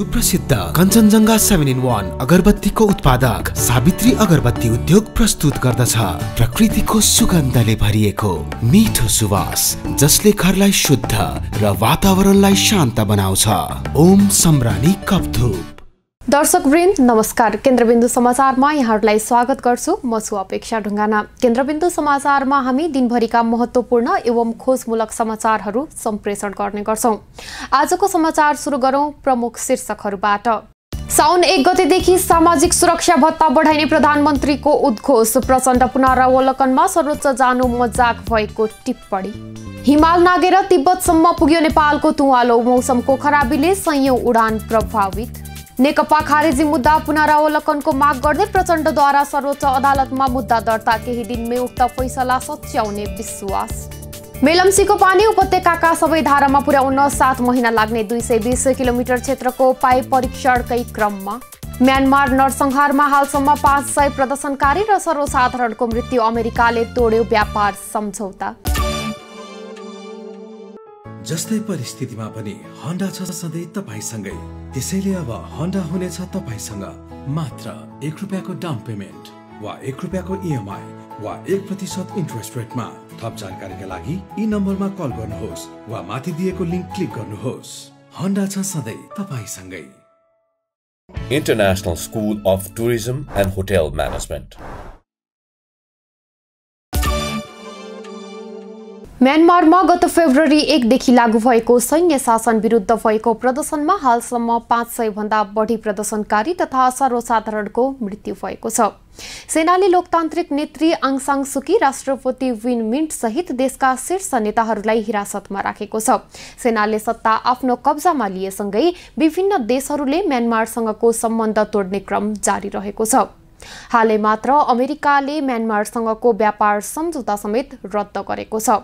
सुप्रसिद्ध Kanchenjunga seven in one अगरबत्तीको उत्पादक सावित्री अगरबत्ती उद्योग प्रस्तुत गर्दछ प्रकृतिको सुगन्धले भरिएको मिठो सुवास जसले घरलाई शुद्ध र वातावरणलाई शान्त बनाउँछ ओम सम्रानी कपथुप दर्शक वृन्द नमस्कार केन्द्रबिन्दु समाचारमा यहाँहरूलाई स्वागत गर्छु म छु अपेक्षा ढुङ्गाना केन्द्रबिन्दु समाचारमा हामी दिनभरिका महत्त्वपूर्ण एवं खोजमूलक समाचारहरू सम्प्रेषण गर्ने गर्छौँ आजको समाचार सुरु गरौँ प्रमुख शीर्षकहरूबाट साउन एक गतेदेखि सामाजिक सुरक्षा भत्ता बढाइने प्रधानमन्त्रीको उद्घोष प्रचण्ड पुनरावलोकनमा सर्वोच्च जानु मजाक भएको टिप्पणी हिमाल नागेर तिब्बतसम्म पुग्यो नेपालको तुवालो मौसमको खराबीले संयौँ उडान प्रभावित नेकपा खारेजी मुद्दा पुनरावलोकनको माग गर्दै प्रचण्डद्वारा सर्वोच्च अदालतमा मुद्दा दर्ता केही दिनमै उक्त फैसला सच्याउने विश्वास मेलम्सीको पानी उपत्यका सबै धारामा पुर्याउन सात महिना लाग्ने दुई सय बिस किलोमिटर क्षेत्रको पाइप परीक्षणकै क्रममा म्यानमार नरसंहारमा हालसम्म पाँच सय प्रदर्शनकारी र सर्वसाधारणको मृत्यु अमेरिकाले तोड्यो व्यापार सम्झौता जस्तै परिस्थितिमा पनि हन्डा छ सधैँ तपाईँसँगै त्यसैले अब हन्डा हुनेछ तपाईँसँग मात्र एक रुपियाँको डाउन पेमेन्ट वा एक रुपियाँको इएमआई e वा एक प्रतिशत इन्ट्रेस्ट रेटमा थप जानकारीका लागि यी नम्बरमा कल गर्नुहोस् वा माथि दिएको लिङ्क क्लिक गर्नुहोस् हन्डा छ सधैँ तपाईँसँगै international school of tourism and hotel management म्यानमारमा गत फेब्रुअरी एकदेखि लागू भएको सैन्य शासन विरुद्ध भएको प्रदर्शनमा हालसम्म पाँच सयभन्दा बढी प्रदर्शनकारी तथा सर्वसाधारणको मृत्यु भएको छ सेनाले लोकतान्त्रिक नेत्री आङसाङ सुकी राष्ट्रपति विन मिन्ट सहित देशका शीर्ष नेताहरूलाई हिरासतमा राखेको छ सेनाले सत्ता आफ्नो कब्जामा लिएसँगै विभिन्न देशहरूले म्यानमारसँगको सम्बन्ध तोड्ने क्रम जारी रहेको छ हालै मात्र अमेरिकाले म्यानमारसँगको व्यापार सम्झौता समेत रद्द गरेको छ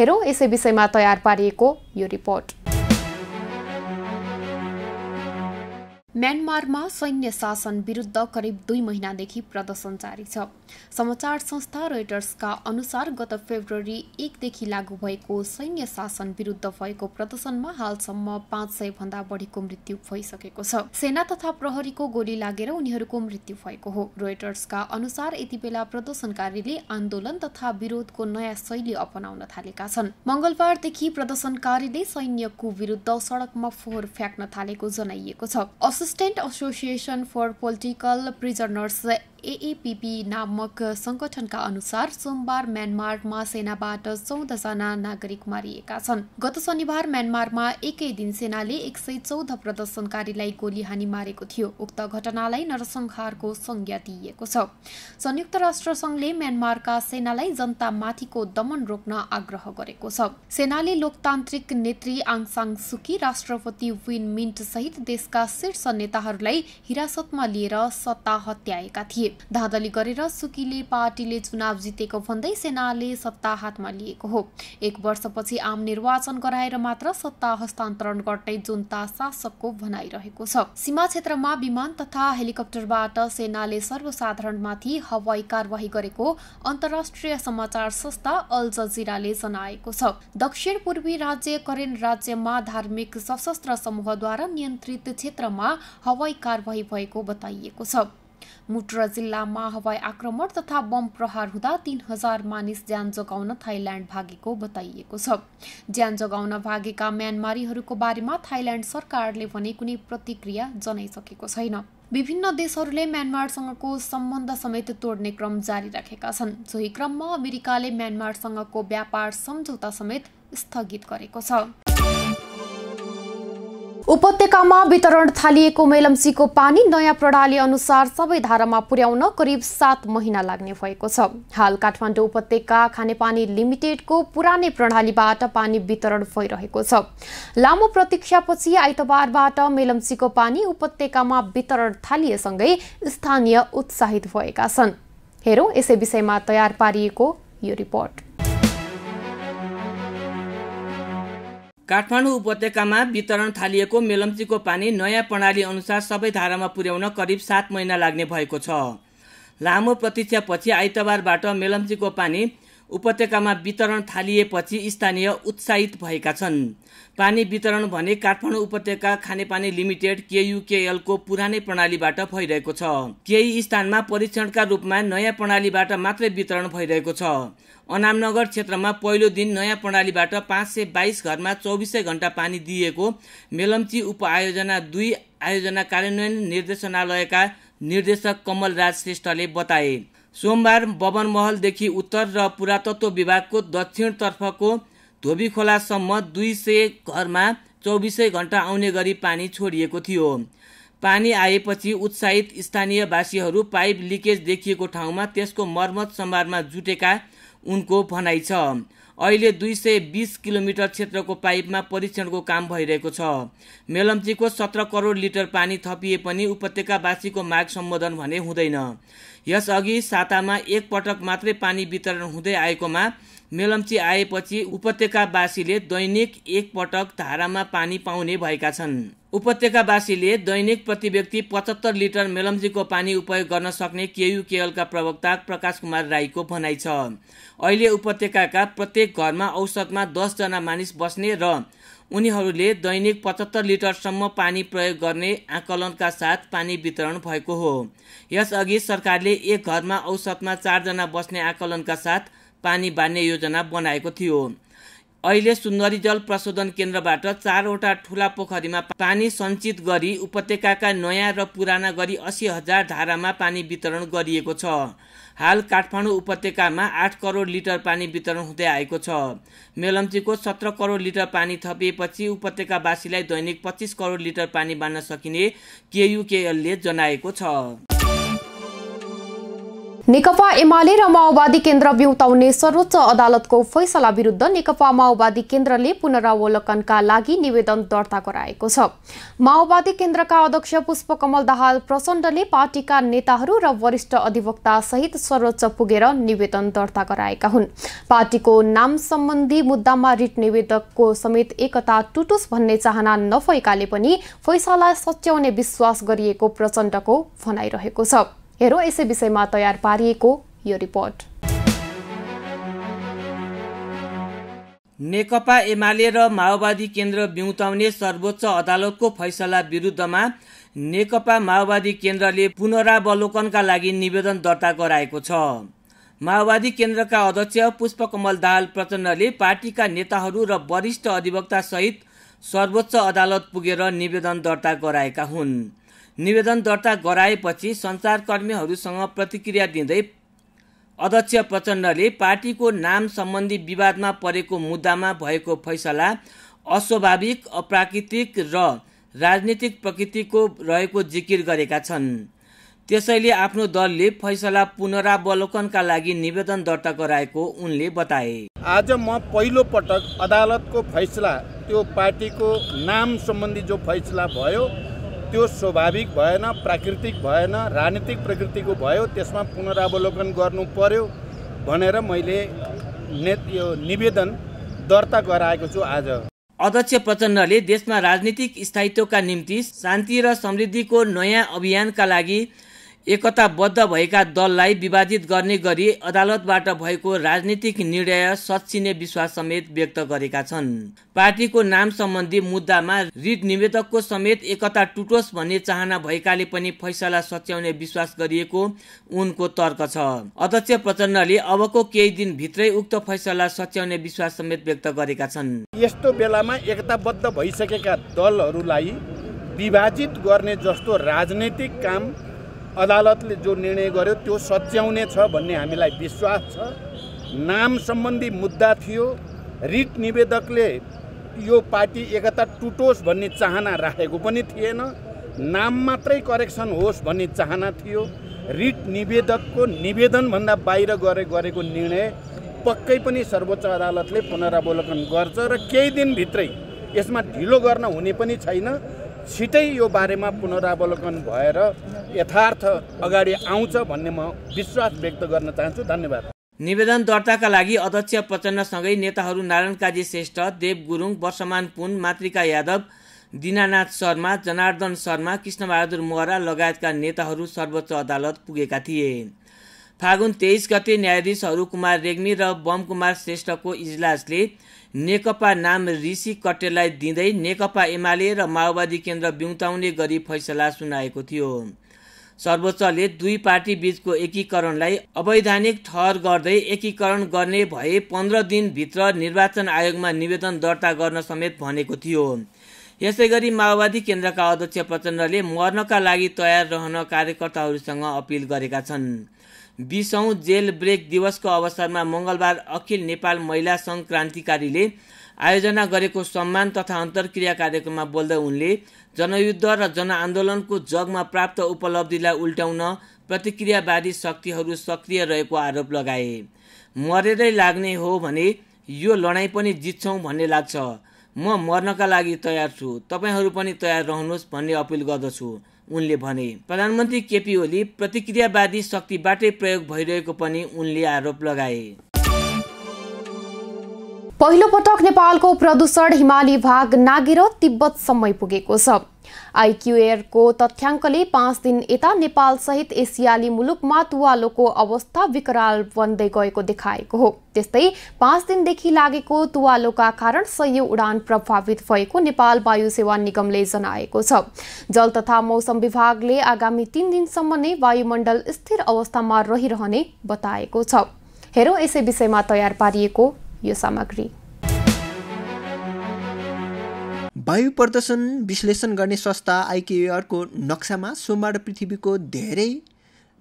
हेरौँ यसै विषयमा तयार पारिएको यो रिपोर्ट म्यानमारमा सैन्य शासन विरुद्ध करिब दुई महिनादेखि प्रदर्शन जारी छ समाचार संस्था रोइटर्सका अनुसार गत फेब्रुअरी एकदेखि लागू भएको सैन्य शासन विरुद्ध भएको प्रदर्शनमा हालसम्म पाँच सय भन्दा बढीको मृत्यु भइसकेको छ सेना तथा प्रहरीको गोली लागेर उनीहरूको मृत्यु भएको हो रोइटर्सका अनुसार यति बेला प्रदर्शनकारीले आन्दोलन तथा विरोधको नयाँ शैली अपनाउन थालेका छन् मङ्गलबारदेखि प्रदर्शनकारीले सैन्यको विरुद्ध सडकमा फोहोर फ्याँक्न थालेको जनाइएको छ Assistant Association for Political Prisoners एएपिपी नामक संगठनका अनुसार सोमबार म्यानमारमा सेनाबाट चौधजना नागरिक मारिएका छन् गत शनिबार म्यानमारमा एकै दिन सेनाले एक सय चौध प्रदर्शनकारीलाई गोली हानी मारेको थियो उक्त घटनालाई नरसंहारको संज्ञा दिइएको छ संयुक्त राष्ट्र संघले म्यानमारका सेनालाई जनतामाथिको दमन रोक्न आग्रह गरेको छ सेनाले लोकतान्त्रिक नेत्री आङसाङ सुकी राष्ट्रपति विन मिन्ट सहित देशका शीर्ष नेताहरूलाई हिरासतमा लिएर सत्ता हत्याएका थिए धाँधली गरेर सुकीले पार्टीले चुनाव जितेको भन्दै सेनाले सत्ता हातमा लिएको हो एक वर्षपछि आम निर्वाचन गराएर मात्र सत्ता हस्तान्तरण गर्ने जुनता शासकको भनाइरहेको छ सीमा क्षेत्रमा विमान तथा हेलिकप्टरबाट सेनाले सर्वसाधारणमाथि हवाई कार्यवाही गरेको अन्तर्राष्ट्रिय समाचार संस्था अल जजिराले जनाएको छ दक्षिण पूर्वी राज्य करेन राज्यमा धार्मिक सशस्त्र समूहद्वारा नियन्त्रित क्षेत्रमा हवाई कार्यवाही भएको बताइएको छ मुट्र जिल्लामा हवाई आक्रमण तथा बम प्रहार हुँदा तीन हजार मानिस ज्यान जोगाउन थाइल्याण्ड भागेको बताइएको छ ज्यान जोगाउन भागेका म्यानमारीहरूको बारेमा थाइल्याण्ड सरकारले भने कुनै प्रतिक्रिया जनाइसकेको छैन विभिन्न देशहरूले म्यानमारसँगको सम्बन्ध समेत तोड्ने क्रम जारी राखेका छन् सोही क्रममा अमेरिकाले म्यानमारसँगको व्यापार सम्झौता समेत स्थगित गरेको छ उपत्यकामा वितरण थालिएको मेलम्चीको पानी नयाँ प्रणाली अनुसार सबै धारामा पुर्याउन करिब सात महिना लाग्ने भएको छ हाल काठमाडौँ उपत्यका खानेपानी लिमिटेडको पुरानै प्रणालीबाट पानी वितरण भइरहेको छ लामो प्रतीक्षापछि आइतबारबाट मेलम्चीको पानी उपत्यकामा वितरण थालिएसँगै स्थानीय उत्साहित भएका छन् हेरौँ यसै विषयमा तयार पारिएको यो रिपोर्ट काठमाडौँ उपत्यकामा वितरण थालिएको मेलम्चीको पानी नयाँ प्रणाली अनुसार सबै धारामा पुर्याउन करिब सात महिना लाग्ने भएको छ लामो प्रतीक्षापछि आइतबारबाट मेलम्चीको पानी उपत्यकामा वितरण थालिएपछि स्थानीय उत्साहित भएका छन् पानी वितरण भने काठमाडौँ उपत्यका खानेपानी लिमिटेड केयुकेएलको पुरानै प्रणालीबाट भइरहेको छ केही स्थानमा परीक्षणका रूपमा नयाँ प्रणालीबाट मात्रै वितरण भइरहेको छ अनामनगर क्षेत्रमा पहिलो दिन नयाँ प्रणालीबाट पाँच सय बाइस घरमा चौबिसै घन्टा पानी दिएको मेलम्ची उपआयोजना दुई आयोजना कार्यान्वयन निर्देशनालयका निर्देशक कमलराज श्रेष्ठले बताए सोमबार महलदेखि उत्तर र पुरातत्व विभागको दक्षिणतर्फको धोबी खोलासम्म दुई सय घरमा चौबिसै घन्टा आउने गरी पानी छोडिएको थियो पानी आएपछि उत्साहित स्थानीयवासीहरू पाइप लिकेज देखिएको ठाउँमा त्यसको मर्मत सम्भारमा जुटेका उनको भनाइ छ अहिले दुई सय बिस किलोमिटर क्षेत्रको पाइपमा परीक्षणको काम भइरहेको छ मेलम्चीको सत्र करोड लिटर पानी थपिए पनि उपत्यकावासीको माग सम्बोधन भने हुँदैन यसअघि सातामा एकपटक मात्रै पानी वितरण हुँदै आएकोमा मेलम्ची आएपछि उपत्यकावासीले दैनिक एकपटक धारामा पानी पाउने भएका छन् उपत्यकावासीले दैनिक प्रति व्यक्ति पचहत्तर लिटर मेलम्जीको पानी उपयोग गर्न सक्ने केयुकेएलका प्रवक्ता प्रकाश कुमार राईको भनाइ छ अहिले उपत्यकाका प्रत्येक घरमा औसतमा दसजना मानिस बस्ने र उनीहरूले दैनिक पचहत्तर लिटरसम्म पानी प्रयोग गर्ने आकलनका साथ पानी वितरण भएको हो यसअघि सरकारले एक घरमा औसतमा चारजना बस्ने आकलनका साथ पानी बाँड्ने योजना बनाएको थियो अहिले सुन्दरी जल प्रशोधन केन्द्रबाट चारवटा ठुला पोखरीमा पानी सञ्चित गरी उपत्यकाका नयाँ र पुराना गरी असी हजार धारामा पानी वितरण गरिएको छ हाल काठमाडौँ उपत्यकामा आठ करोड लिटर पानी वितरण हुँदै आएको छ मेलम्चीको सत्र करोड लिटर पानी थपिएपछि उपत्यकावासीलाई दैनिक पच्चिस करोड लिटर पानी बाँड्न सकिने केयुकेएलले जनाएको छ नेकपा एमाले र माओवादी केन्द्र बिउताउने सर्वोच्च अदालतको फैसला विरुद्ध नेकपा माओवादी केन्द्रले पुनरावलोकनका लागि निवेदन दर्ता गराएको छ माओवादी केन्द्रका अध्यक्ष पुष्पकमल दाहाल प्रचण्डले पार्टीका नेताहरू र वरिष्ठ अधिवक्ता सहित सर्वोच्च पुगेर निवेदन दर्ता गराएका हुन् पार्टीको नाम सम्बन्धी मुद्दामा रिट निवेदकको समेत एकता टुटुस भन्ने चाहना नभएकाले पनि फैसला सच्याउने विश्वास गरिएको प्रचण्डको भनाइरहेको छ हेरौँ यसै विषयमा तयार पारिएको यो रिपोर्ट नेकपा एमाले र माओवादी केन्द्र बिउताउने सर्वोच्च अदालतको फैसला विरुद्धमा नेकपा माओवादी केन्द्रले पुनरावलोकनका लागि निवेदन दर्ता गराएको छ माओवादी केन्द्रका अध्यक्ष पुष्पकमल दाहाल प्रचण्डले पार्टीका नेताहरू र वरिष्ठ अधिवक्तासहित सर्वोच्च अदालत पुगेर निवेदन दर्ता गराएका हुन् निवेदन दर्ता गराएपछि सञ्चारकर्मीहरूसँग प्रतिक्रिया दिँदै अध्यक्ष प्रचण्डले पार्टीको नाम सम्बन्धी विवादमा परेको मुद्दामा भएको फैसला अस्वाभाविक अप्राकृतिक र राजनीतिक प्रकृतिको रहेको जिकिर गरेका छन् त्यसैले आफ्नो दलले फैसला पुनरावलोकनका लागि निवेदन दर्ता गराएको उनले बताए आज म पहिलो पटक अदालतको फैसला त्यो पार्टीको नाम सम्बन्धी जो फैसला भयो त्यो स्वाभाविक भएन प्राकृतिक भएन राजनीतिक प्रकृतिको भयो त्यसमा पुनरावलोकन गर्नु पर्यो भनेर मैले ने यो निवेदन दर्ता गराएको छु आज अध्यक्ष प्रचण्डले देशमा राजनीतिक स्थायित्वका निम्ति शान्ति र समृद्धिको नयाँ अभियानका लागि एकताबद्ध भएका दललाई विवादित गर्ने गरी अदालतबाट भएको राजनीतिक निर्णय सचिने विश्वास समेत व्यक्त गरेका छन् पार्टीको नाम सम्बन्धी मुद्दामा रिट निवेदकको समेत एकता टुटोस् भन्ने चाहना भएकाले पनि फैसला सच्याउने विश्वास गरिएको उनको तर्क छ अध्यक्ष प्रचण्डले अबको केही दिनभित्रै उक्त फैसला सच्याउने विश्वास समेत व्यक्त गरेका छन् यस्तो बेलामा एकताबद्ध भइसकेका दलहरूलाई विभाजित गर्ने जस्तो राजनैतिक काम अदालतले जो निर्णय गर्यो त्यो सच्याउने छ भन्ने हामीलाई विश्वास छ नाम सम्बन्धी मुद्दा थियो रिट निवेदकले यो पार्टी एकता टुटोस् भन्ने चाहना राखेको पनि थिएन नाम मात्रै करेक्सन होस् भन्ने चाहना थियो रिट निवेदकको निवेदनभन्दा बाहिर गरे गरेको निर्णय पक्कै पनि सर्वोच्च अदालतले पुनरावलोकन गर्छ र केही दिनभित्रै यसमा ढिलो गर्न हुने पनि छैन छिटै यो बारेमा पुनरावलोकन भएर यथार्थ अगाडि आउँछ भन्ने म विश्वास व्यक्त गर्न चाहन्छु धन्यवाद निवेदन दर्ताका लागि अध्यक्ष प्रचण्डसँगै नेताहरू नारायण काजी श्रेष्ठ देव गुरुङ वर्षमान पुन मातृका यादव दिनानाथ शर्मा जनार्दन शर्मा कृष्णबहादुर मोहरा लगायतका नेताहरू सर्वोच्च अदालत पुगेका थिए फागुन तेइस गते न्यायाधीशहरू कुमार रेग्मी र बम कुमार श्रेष्ठको इजलासले नेकपा नाम ऋषि कटेललाई दिँदै नेकपा एमाले र माओवादी केन्द्र बिउताउने गरी फैसला सुनाएको थियो सर्वोच्चले दुई पार्टी बीचको एकीकरणलाई अवैधानिक ठहर गर्दै एकीकरण गर्ने भए पन्ध्र दिनभित्र निर्वाचन आयोगमा निवेदन दर्ता गर्न समेत भनेको थियो यसै गरी माओवादी केन्द्रका अध्यक्ष प्रचण्डले मर्नका लागि तयार रहन कार्यकर्ताहरूसँग अपिल गरेका छन् बिसौँ जेल ब्रेक दिवसको अवसरमा मङ्गलबार अखिल नेपाल महिला सङ्घ क्रान्तिकारीले आयोजना गरेको सम्मान तथा अन्तर्क्रिया कार्यक्रममा बोल्दै उनले जनयुद्ध र जनआन्दोलनको जगमा प्राप्त उपलब्धिलाई उल्ट्याउन प्रतिक्रियावादी शक्तिहरू सक्रिय रहेको आरोप लगाए मरेरै लाग्ने हो भने यो लडाइँ पनि जित्छौँ भन्ने लाग्छ म मर्नका लागि तयार छु तपाईँहरू पनि तयार रहनुहोस् भन्ने अपिल गर्दछु उनले भने प्रधानमन्त्री केपी ओली प्रतिक्रियावादी शक्तिबाटै प्रयोग भइरहेको पनि उनले आरोप लगाए पहिलो पटक नेपालको प्रदूषण हिमाली भाग नागेर तिब्बतसम्मै पुगेको छ आइक्युएरको तथ्याङ्कले पाँच दिन यता सहित एसियाली मुलुकमा तुवालोको अवस्था विकराल बन्दै गएको देखाएको हो त्यस्तै पाँच दिनदेखि लागेको तुवालोका कारण सय उडान प्रभावित भएको नेपाल वायु सेवा निगमले जनाएको छ जल तथा मौसम विभागले आगामी तीन दिनसम्म नै वायुमण्डल स्थिर अवस्थामा रहिरहने बताएको छ हेरौँ यसै विषयमा तयार पारिएको यो सामग्री वायु प्रदूषण विश्लेषण गर्ने संस्था आइकेआरको नक्सामा सोमबार पृथ्वीको धेरै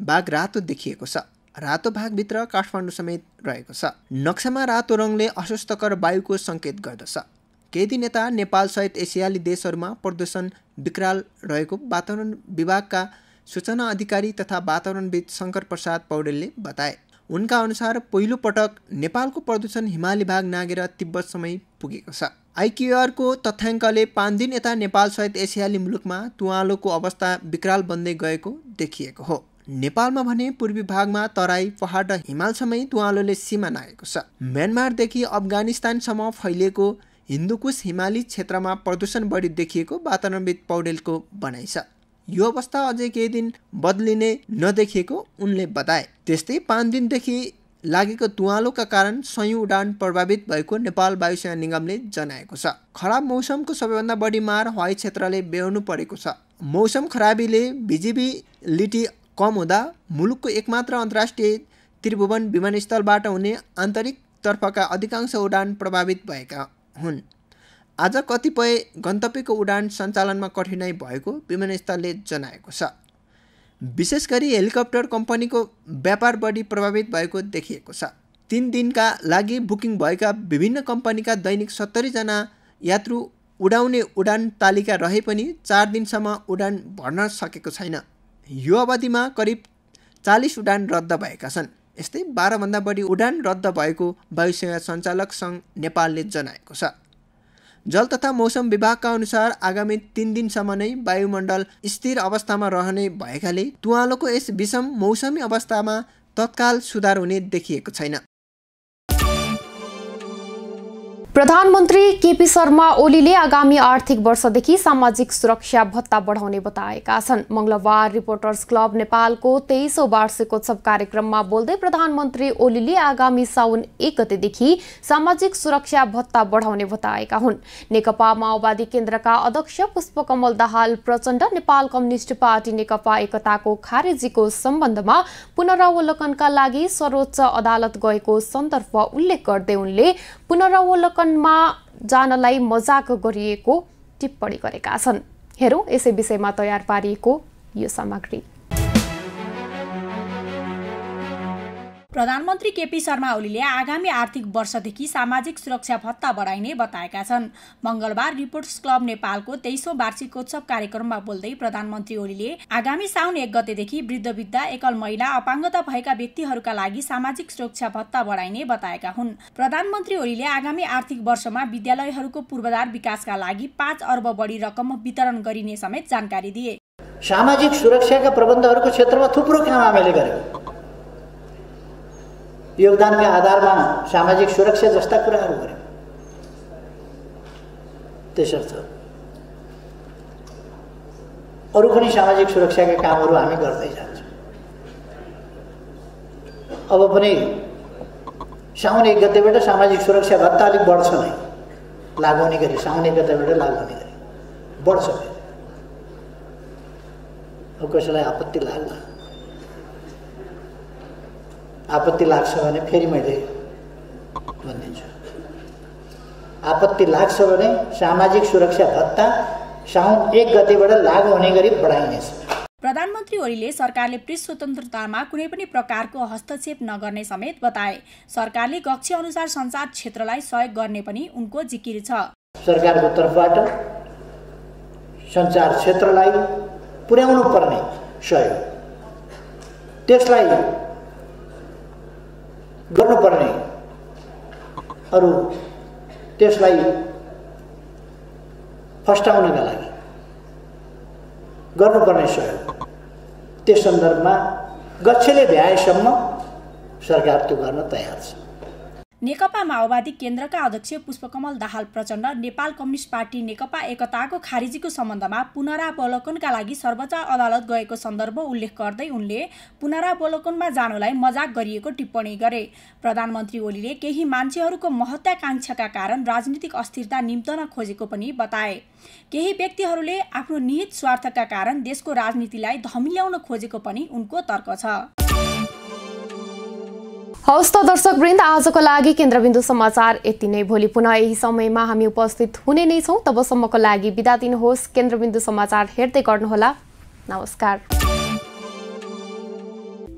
भाग रातो देखिएको छ रातो भागभित्र काठमाडौँ समेत रहेको छ नक्सामा रातो रङले अस्वस्थकर वायुको सङ्केत गर्दछ केही दिन यता नेपालसहित एसियाली देशहरूमा प्रदूषण विकराल रहेको वातावरण विभागका सूचना अधिकारी तथा वातावरणविद शङ्कर प्रसाद पौडेलले बताए उनका अनुसार पहिलो पटक नेपालको प्रदूषण हिमाली भाग नागेर तिब्बत समय पुगेको छ आइक्युआरको तथ्याङ्कले पाँच दिन यता नेपालसहित एसियाली मुलुकमा तुवालोको अवस्था विकराल बन्दै गएको देखिएको हो नेपालमा भने पूर्वी भागमा तराई पहाड र हिमालसम्मै तुवालोले सीमा नागेको छ म्यानमारदेखि अफगानिस्तानसम्म फैलिएको हिन्दुकुश हिमाली क्षेत्रमा प्रदूषण बढी देखिएको वातावरणविद पौडेलको भनाइ छ यो अवस्था अझै केही दिन बदलिने नदेखिएको उनले बताए त्यस्तै पाँच दिनदेखि लागेको तुवालोका कारण सयौँ उडान प्रभावित भएको नेपाल वायुसेना निगमले जनाएको छ खराब मौसमको सबैभन्दा बढी मार हवाई क्षेत्रले बेहोर्नु परेको छ मौसम खराबीले लिटी कम हुँदा मुलुकको एकमात्र अन्तर्राष्ट्रिय त्रिभुवन विमानस्थलबाट हुने आन्तरिक तर्फका अधिकांश उडान प्रभावित भएका हुन् आज कतिपय गन्तव्यको उडान सञ्चालनमा कठिनाई भएको विमानस्थलले जनाएको छ विशेष गरी हेलिकप्टर कम्पनीको व्यापार बढी प्रभावित भएको देखिएको छ तिन दिनका लागि बुकिङ भएका विभिन्न कम्पनीका दैनिक सत्तरीजना यात्रु उडाउने उडान तालिका रहे पनि चार दिनसम्म उडान भर्न सकेको छैन यो अवधिमा करिब चालिस उडान रद्द भएका छन् यस्तै बाह्रभन्दा बढी उडान रद्द भएको वायुसेवा सञ्चालक सङ्घ नेपालले जनाएको छ जल तथा मौसम विभागका अनुसार आगामी तिन दिनसम्म नै वायुमण्डल स्थिर अवस्थामा रहने भएकाले तुवालोको यस विषम मौसमी अवस्थामा तत्काल सुधार हुने देखिएको छैन प्रधानमन्त्री केपी शर्मा ओलीले आगामी आर्थिक वर्षदेखि सामाजिक सुरक्षा भत्ता बढाउने बताएका छन् मंगलबार रिपोर्टर्स क्लब नेपालको तेइसौँ वार्षिकोत्सव कार्यक्रममा बोल्दै प्रधानमन्त्री ओलीले आगामी साउन एक गतेदेखि सामाजिक सुरक्षा भत्ता बढाउने बताएका हुन् नेकपा माओवादी केन्द्रका अध्यक्ष पुष्पकमल दाहाल प्रचण्ड नेपाल कम्युनिष्ट पार्टी नेकपा एकताको खारेजीको सम्बन्धमा पुनरावलोकनका लागि सर्वोच्च अदालत गएको सन्दर्भ उल्लेख गर्दै उनले पुनरावलोकन जानलाई मजाक गरिएको टिप्पणी गरेका छन् हेरौँ यसै विषयमा तयार पारिएको यो सामग्री प्रधानमन्त्री केपी शर्मा ओलीले आगामी आर्थिक वर्षदेखि सामाजिक सुरक्षा भत्ता बढाइने बताएका छन् मङ्गलबार रिपोर्ट्स क्लब नेपालको तेइसौँ वार्षिकोत्सव कार्यक्रममा बोल्दै प्रधानमन्त्री ओलीले आगामी साउन एक गतेदेखि वृद्ध वृद्ध एकल महिला अपाङ्गता भएका व्यक्तिहरूका लागि सामाजिक सुरक्षा भत्ता बढाइने बताएका हुन् प्रधानमन्त्री ओलीले आगामी आर्थिक वर्षमा विद्यालयहरूको पूर्वाधार विकासका लागि पाँच अर्ब बढी रकम वितरण गरिने समेत जानकारी दिए सामाजिक सुरक्षाका प्रबन्धहरूको क्षेत्रमा थुप्रो काम हामीले गरेको योगदानका आधारमा सामाजिक सुरक्षा जस्ता कुराहरू गर्यो त्यसर्थ अरू पनि सामाजिक सुरक्षाका कामहरू हामी गर्दै जान्छौँ अब पनि साउन एक गतेबाट सामाजिक सुरक्षा भत्ता अलिक बढ्छ नै लागु हुने गरी साउन एक गतेबाट लागु हुने गरी बढ्छ अब कसैलाई आपत्ति लाग्ला आपत्ति लाग्छ भने फेरि मैले भनिदिन्छु आपत्ति लाग्छ भने सामाजिक सुरक्षा भत्ता साउन एक गतिबाट लागू हुने गरी बढाइनेछ प्रधानमन्त्री ओलीले सरकारले प्रेस स्वतन्त्रतामा कुनै पनि प्रकारको हस्तक्षेप नगर्ने समेत बताए सरकारले कक्ष अनुसार सञ्चार क्षेत्रलाई सहयोग गर्ने पनि उनको जिकिर छ सरकारको तर्फबाट सञ्चार क्षेत्रलाई पुर्याउनु पर्ने सहयोग त्यसलाई गर्नुपर्ने अरू त्यसलाई फस्टाउनका लागि गर्नुपर्ने सहयोग त्यस सन्दर्भमा गच्छले भ्याएसम्म सरकार त्यो गर्न तयार छ नेकपा माओवादी केन्द्रका अध्यक्ष पुष्पकमल दाहाल प्रचण्ड नेपाल कम्युनिस्ट पार्टी नेकपा एकताको खारिजीको सम्बन्धमा पुनरावलोकनका लागि सर्वोच्च अदालत गएको सन्दर्भ उल्लेख गर्दै उनले पुनरावलोकनमा जानुलाई मजाक गरिएको टिप्पणी गरे प्रधानमन्त्री ओलीले केही मान्छेहरूको महत्वाकांक्षाका कारण राजनीतिक अस्थिरता निम्तन खोजेको पनि बताए केही व्यक्तिहरूले आफ्नो निहित स्वार्थका कारण देशको राजनीतिलाई धमिल्याउन खोजेको पनि उनको तर्क छ हवस् त दर्शक वृन्द आजको लागि केन्द्रबिन्दु समाचार यति नै भोलि पुनः यही समयमा हामी उपस्थित हुने नै छौँ तबसम्मको लागि बिदा दिनुहोस् केन्द्रबिन्दु समाचार हेर्दै गर्नुहोला नमस्कार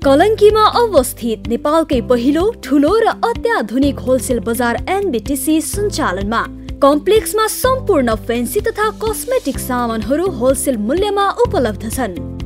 कलङ्कीमा अवस्थित नेपालकै पहिलो ठुलो र अत्याधुनिक होलसेल बजार एनबिटिसी सञ्चालनमा कम्प्लेक्समा सम्पूर्ण फेन्सी तथा कस्मेटिक सामानहरू होलसेल मूल्यमा उपलब्ध छन्